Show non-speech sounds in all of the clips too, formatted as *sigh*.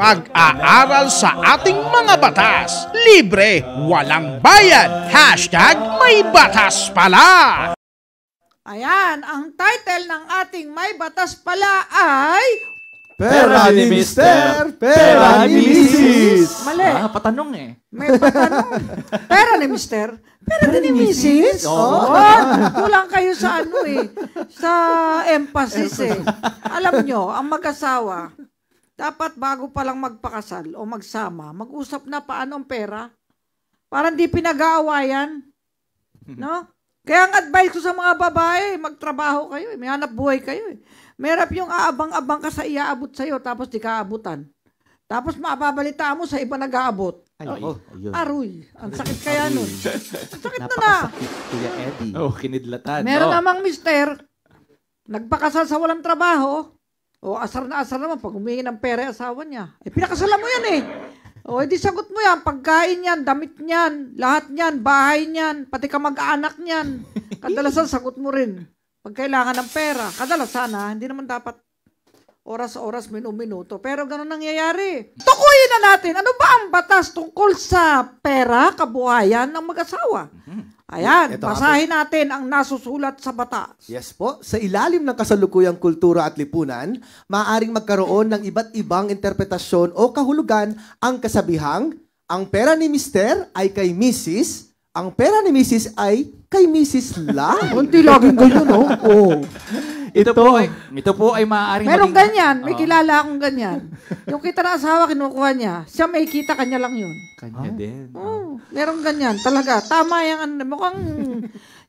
Pag-aaral sa ating mga batas. Libre, walang bayad. Hashtag may batas pala. Ayan, ang title ng ating may batas pala ay Pera ni Mister, pera ni Mrs. Mali. Ah, patanong eh. May patanong. *laughs* Pera ni Mister, pera, pera ni, ni Mrs. Oh. Oh, kulang kayo sa ano eh. Sa emphasis eh. Alam nyo, ang mag-asawa, dapat bago pa lang magpakasal o magsama, mag-usap na paano ang pera. Parang di pinag-aawayan. *laughs* No? Kaya ang advice ko sa mga babae, magtrabaho kayo, eh. may hanap buhay kayo. Eh. Merap yung aabang-abang ka sa iaabot sa'yo, tapos di ka aabutan. Tapos mapabalita mo sa iba nag-aabot. Ay, oh, yun. Aroy. Ang sakit kaya nun. *laughs* Ang sakit na na. Kuya Eddie. Oh, kinidlatan. Meron oh. namang mister, nagpakasal sa walang trabaho, o asar na asar naman pag humingi ng pera yung asawa niya. Eh, pinakasala mo yan eh. O, edi eh, sagot mo yan. Pagkain yan, damit niyan, lahat niyan, bahay niyan, pati ka mag-anak niyan. Kadalasan sagot mo rin. Pag kailangan ng pera, kadalasan ha, hindi naman dapat oras-oras, minu-minuto. Pero ganun nangyayari. Tukuyin na natin, ano ba ang batas tungkol sa pera, kabuhayan ng mag-asawa? Mm-hmm. Ayan, Ito basahin po. natin ang nasusulat sa batas. Yes po. Sa ilalim ng kasalukuyang kultura at lipunan, maaaring magkaroon ng iba't ibang interpretasyon o kahulugan ang kasabihang, ang pera ni Mister ay kay Mrs., ang pera ni Mrs. ay kay Mrs. lang. Hindi laging ganyan, no? *laughs* Oo. Oh ito, ito po ay, ito po ay maaaring Meron maging, ganyan. May uh, kilala akong ganyan. Yung kita na asawa, kinukuha niya. Siya may kita, kanya lang yun. Kanya oh. din. Oh, meron ganyan. Talaga. Tama yan. Mukhang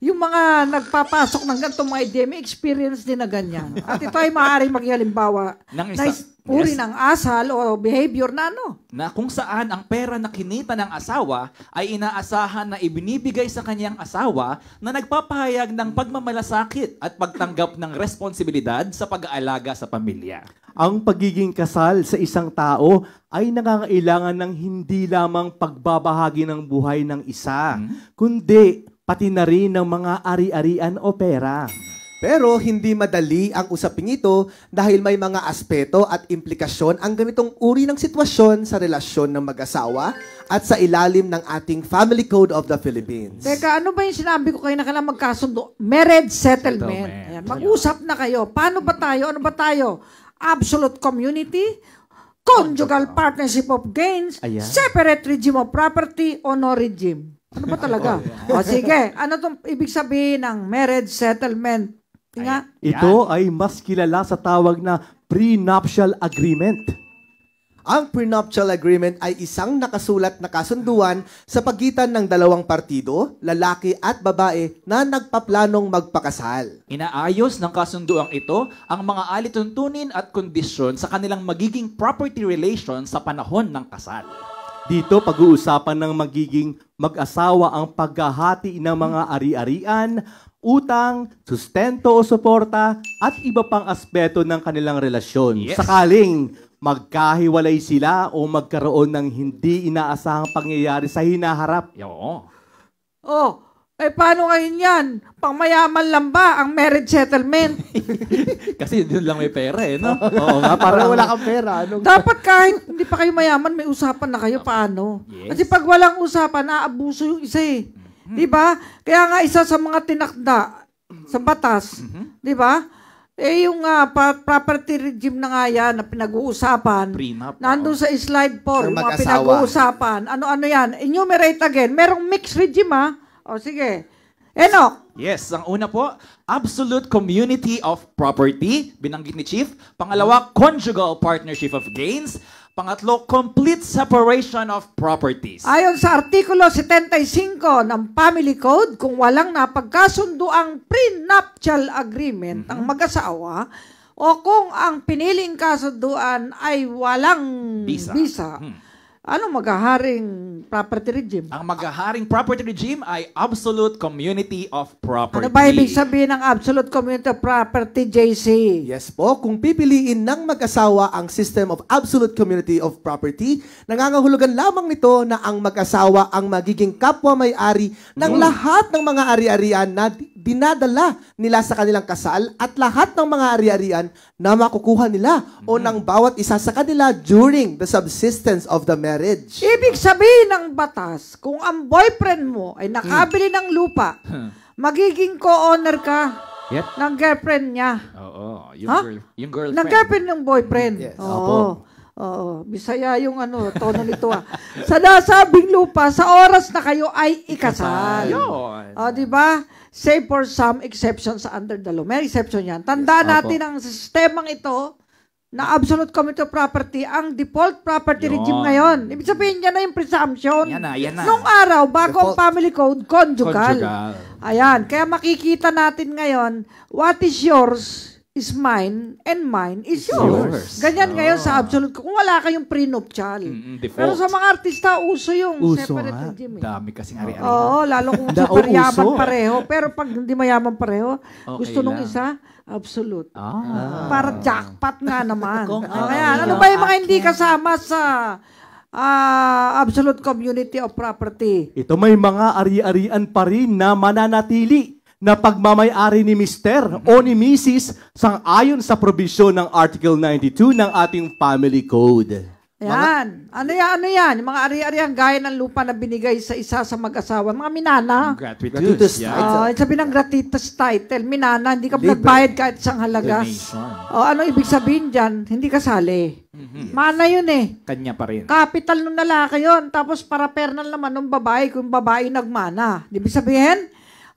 yung mga nagpapasok ng ganitong mga idea, may experience din na ganyan. At ito ay maaaring maging halimbawa ng isa, na uri yes. ng asal o behavior na ano. Na kung saan ang pera na kinita ng asawa ay inaasahan na ibinibigay sa kanyang asawa na nagpapahayag ng pagmamalasakit at pagtanggap ng responsibilidad sa pag-aalaga sa pamilya. Ang pagiging kasal sa isang tao ay nangangailangan ng hindi lamang pagbabahagi ng buhay ng isa, hmm? kundi pati na rin ng mga ari-arian o pera. Pero hindi madali ang usaping ito dahil may mga aspeto at implikasyon ang ganitong uri ng sitwasyon sa relasyon ng mag-asawa at sa ilalim ng ating Family Code of the Philippines. Teka, ano ba yung sinabi ko kayo na kailangan magkasundo? Marriage settlement. Ayan, mag-usap na kayo. Paano ba tayo? Ano ba tayo? Absolute community? Conjugal partnership of gains? Ayan. Separate regime of property o no regime? Ano ba talaga? o oh, sige, ano tong ibig sabihin ng marriage settlement? Tinga? Ito ay mas kilala sa tawag na prenuptial agreement. Ang prenuptial agreement ay isang nakasulat na kasunduan sa pagitan ng dalawang partido, lalaki at babae na nagpaplanong magpakasal. Inaayos ng kasunduang ito ang mga alituntunin at kondisyon sa kanilang magiging property relation sa panahon ng kasal. Dito, pag-uusapan ng magiging mag-asawa ang paghahati ng mga ari-arian, utang, sustento o suporta, at iba pang aspeto ng kanilang relasyon. Yes. Sakaling magkahiwalay sila o magkaroon ng hindi inaasahang pangyayari sa hinaharap. Oo. Oh, eh, paano ngayon yan? Pangmayaman lang ba ang marriage settlement? *laughs* Kasi doon lang may pera eh, no? *laughs* Oo nga, para wala kang pera. Anong... Dapat kahit hindi pa kayo mayaman, may usapan na kayo paano. Yes. Kasi pag walang usapan, naabuso yung isa eh. Mm-hmm. Di ba? Kaya nga isa sa mga tinakda sa batas, mm-hmm. di ba? Eh yung uh, pa- property regime na nga yan na pinag-uusapan. Prenup. Nandun oh. sa slide 4, yung mga pinag-uusapan. Ano-ano yan. Enumerate again. Merong mixed regime ah. O sige. Enoch. Yes, ang una po, absolute community of property, binanggit ni Chief. Pangalawa, conjugal partnership of gains. Pangatlo, complete separation of properties. Ayon sa Artikulo 75 ng Family Code, kung walang napagkasundo ang prenuptial agreement mm-hmm. ng mag-asawa o kung ang piniling kasunduan ay walang visa, visa hmm ano maghaharing property regime? Ang maghaharing property regime ay absolute community of property. Ano ba ibig sabihin ng absolute community of property, JC? Yes po, kung pipiliin ng mag-asawa ang system of absolute community of property, nangangahulugan lamang nito na ang mag-asawa ang magiging kapwa may-ari ng mm. lahat ng mga ari-arian na dinadala nila sa kanilang kasal at lahat ng mga ari-arian na makukuha nila mm. o mm-hmm. ng bawat isa sa kanila during the subsistence of the marriage marriage. Ibig sabihin ng batas, kung ang boyfriend mo ay nakabili ng lupa, hmm. magiging co-owner ka Yep. ng girlfriend niya. Oo. Yung, Huh? girl, yung girlfriend. Ng girlfriend ng boyfriend. Yes. Oo. Oo. Bisaya yung ano, tono nito ah. sa nasabing lupa, sa oras na kayo ay ikasal. Yun. O, di ba? Save for some exceptions under the law. May exception yan. Tandaan natin ang sistemang ito na absolute community of property ang default property Yun. regime ngayon. Ibig sabihin, yan na yung presumption. Yan na, yan na. Nung araw, bago ang family code, conjugal. Conjugal. Ayan. Kaya makikita natin ngayon, what is yours is mine and mine is yours. yours. Ganyan oh. ngayon sa absolute. Kung wala kayong prenuptial. Mm-hmm, Pero sa mga artista, uso yung uso, separate ha? regime. Eh. Dami kasing ari-ari. Oo, lalo kung *laughs* uso, mayaman pareho. Pero pag hindi mayaman pareho, okay gusto lang. nung isa, absolute. Ah. Para jackpot nga naman. *laughs* kung, uh, Kaya, ano ba yung mga hindi kasama sa Ah, uh, absolute community of property. Ito may mga ari-arian pa rin na mananatili na pagmamayari ni Mr. o ni Mrs. sang ayon sa probisyon ng Article 92 ng ating Family Code. Yan. Mga, ano yan? Ano yan? mga ari-ariang gaya ng lupa na binigay sa isa sa mag-asawa. Mga minana. Gratuitous. Yeah. Uh, sabi ng gratuitous title. Minana, hindi ka nagbayad kahit isang halaga. O, oh, ano ibig sabihin dyan? Hindi kasali. Mm-hmm. Mana yun eh. Kanya pa rin. Capital nung lalaki yun. Tapos para pernal naman ng babae kung babae nagmana. Ibig sabihin,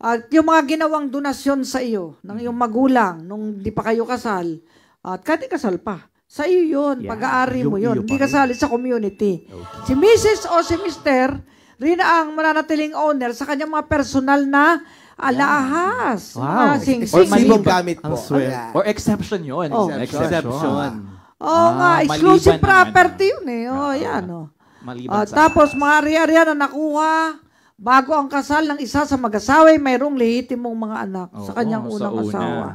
at yung mga ginawang donasyon sa iyo, ng iyong magulang, nung di pa kayo kasal, at kahit kasal pa, sa iyo yun, yeah. pag-aari mo yun. Hindi kasali sa community. Okay. Si Mrs. o si Mr., rin ang mananatiling owner sa kanyang mga personal na alahas. Wow. Mga sing-sing. Or malibang gamit po. Yeah. Or exception yun. Oh. Exception. exception. oh, ah, nga, exclusive property naman. yun eh. Oh, ah, yan oh. Maliban uh, sa tapos mga ari-arian na nakuha, Bago ang kasal ng isa sa mag-asawa, mayroong lehitimong mga anak oh, sa kanyang oh, unang sa una. asawa.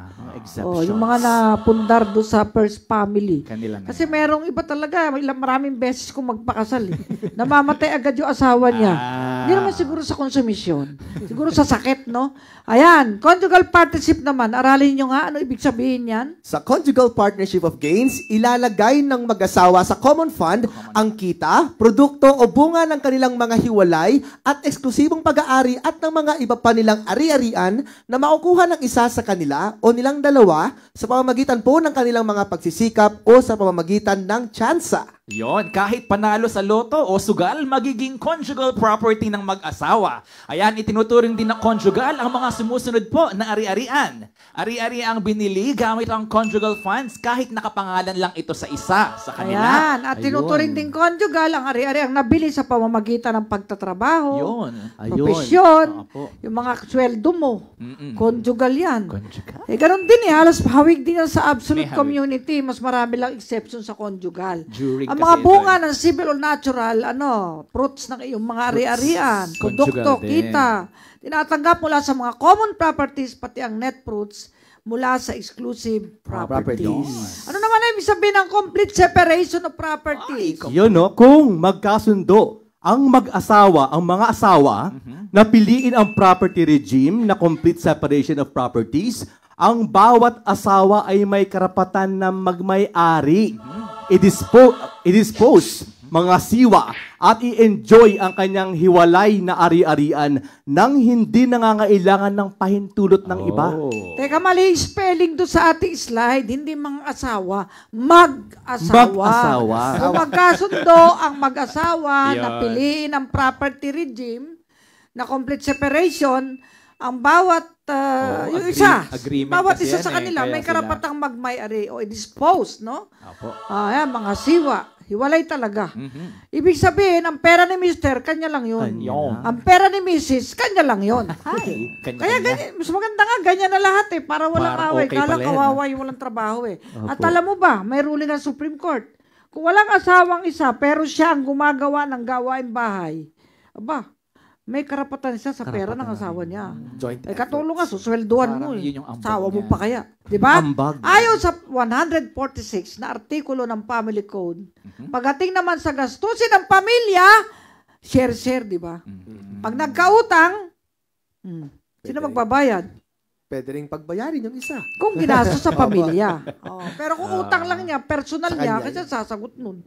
Oh, oh, yung mga napundar do sa first family. Kanila na Kasi mayroong iba talaga, ilang maraming beses kung magpakasal. Eh. *laughs* Namamatay agad yung asawa niya. Ah. Hindi naman ah. siguro sa konsumisyon. siguro sa sakit, no? Ayan, conjugal partnership naman. Aralin nyo nga, ano ibig sabihin yan? Sa conjugal partnership of gains, ilalagay ng mag-asawa sa common fund ang kita, produkto o bunga ng kanilang mga hiwalay at eksklusibong pag-aari at ng mga iba pa nilang ari-arian na makukuha ng isa sa kanila o nilang dalawa sa pamamagitan po ng kanilang mga pagsisikap o sa pamamagitan ng tsansa. Yon, kahit panalo sa loto o sugal, magiging conjugal property ng mag-asawa. Ayan, itinuturing din na conjugal ang mga sumusunod po na ari-arian. Ari-ari ang binili gamit ang conjugal funds kahit nakapangalan lang ito sa isa sa kanila. Ayan, at Ayun. tinuturing din conjugal ang ari-ari ang nabili sa pamamagitan ng pagtatrabaho, Yon. Ayun. profesyon, Apo. yung mga sweldo mo. Mm-mm. Conjugal yan. Conjugal. Eh, ganun din eh, halos hawig din yan sa absolute community. Mas marami lang exception sa conjugal. During ang mga bunga eh. ng civil or natural, ano, fruits ng iyong mga ari-arian, produkto, kita, tinatanggap mula sa mga common properties, pati ang net fruits, mula sa exclusive properties. properties. Ano naman ay ibig sabihin ng complete separation of properties? Ay, Yun, no? Kung magkasundo ang mag-asawa, ang mga asawa, mm-hmm. na piliin ang property regime na complete separation of properties, ang bawat asawa ay may karapatan na magmay-ari. Mm-hmm i-dispose, i mga siwa at i-enjoy ang kanyang hiwalay na ari-arian nang hindi nangangailangan ng pahintulot ng iba. Oh. Teka, mali spelling do sa ating slide. Hindi mga asawa, mag-asawa. Mag-asawa. Kung magkasundo ang mag-asawa na piliin ang property regime na complete separation, ang bawat uh, oh, yung isa, bawat isa sa eh, kanila eh, may karapatang magmay-ari o dispose, no? Opo. Ah, uh, mga siwa. Hiwalay talaga. Mm-hmm. Ibig sabihin, ang pera ni Mister, kanya lang 'yon. Ayun. Ang pera ni Mrs., kanya lang 'yon. *laughs* kanya, Kaya ganyan, mas maganda nga, ganyan na lahat eh, para walang para away. Okay Kala kawawa ah. yung walang trabaho eh. Opo. At alam mo ba, may ruling ng Supreme Court. Kung walang asawang isa, pero siya ang gumagawa ng gawaing bahay, aba, may karapatan siya sa karapatan pera ng asawa niya. Joint eh, katulong nga, susweldoan mo eh. Yun yung asawa niya. mo pa kaya. Di ba? Ayon sa 146 na artikulo ng Family Code, mm-hmm. pagdating naman sa gastusin ng pamilya, share-share, di ba? Mhm. Mm-hmm. Pag nagkautang, mm, sino magbabayad? Pwede rin pagbayarin yung isa. Kung ginastos sa *laughs* pamilya. oh, pero kung utang lang niya, personal niya, kasi sasagot nun.